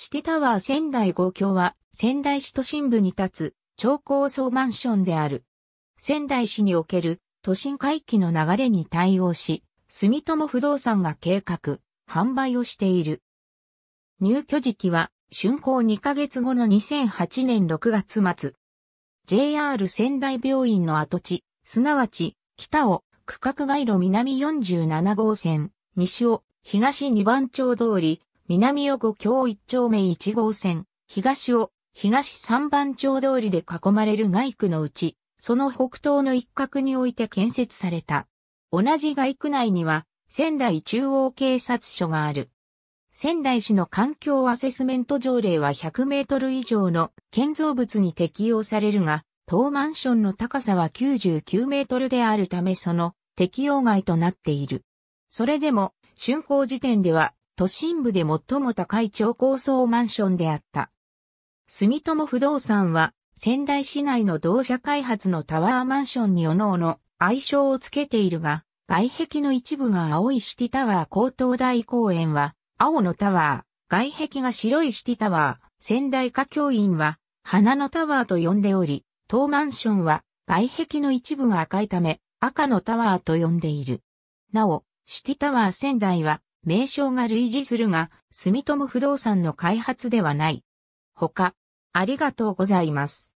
シティタワー仙台五橋は仙台市都心部に立つ超高層マンションである。仙台市における都心回帰の流れに対応し、住友不動産が計画、販売をしている。入居時期は竣工2ヶ月後の2008年6月末。JR 仙台病院の跡地、すなわち北を区画街路南47号線、西を東二番町通り南横京一丁目一号線、東を東三番町通りで囲まれる外区のうち、その北東の一角において建設された。同じ外区内には、仙台中央警察署がある。仙台市の環境アセスメント条例は100メートル以上の建造物に適用されるが、当マンションの高さは99メートルであるためその適用外となっている。それでも、竣工時点では都心部で最も高い超高層マンションであった。住友不動産は、仙台市内の同社開発のタワーマンションにおのおの愛称をつけているが、外壁の一部が青いシティタワー高等大公園は、青のタワー、外壁が白いシティタワー、仙台科教院は、花のタワーと呼んでおり、当マンションは、外壁の一部が赤いため、赤のタワーと呼んでいる。なお、シティタワー仙台は、名称が類似するが、住友不動産の開発ではない。他、ありがとうございます。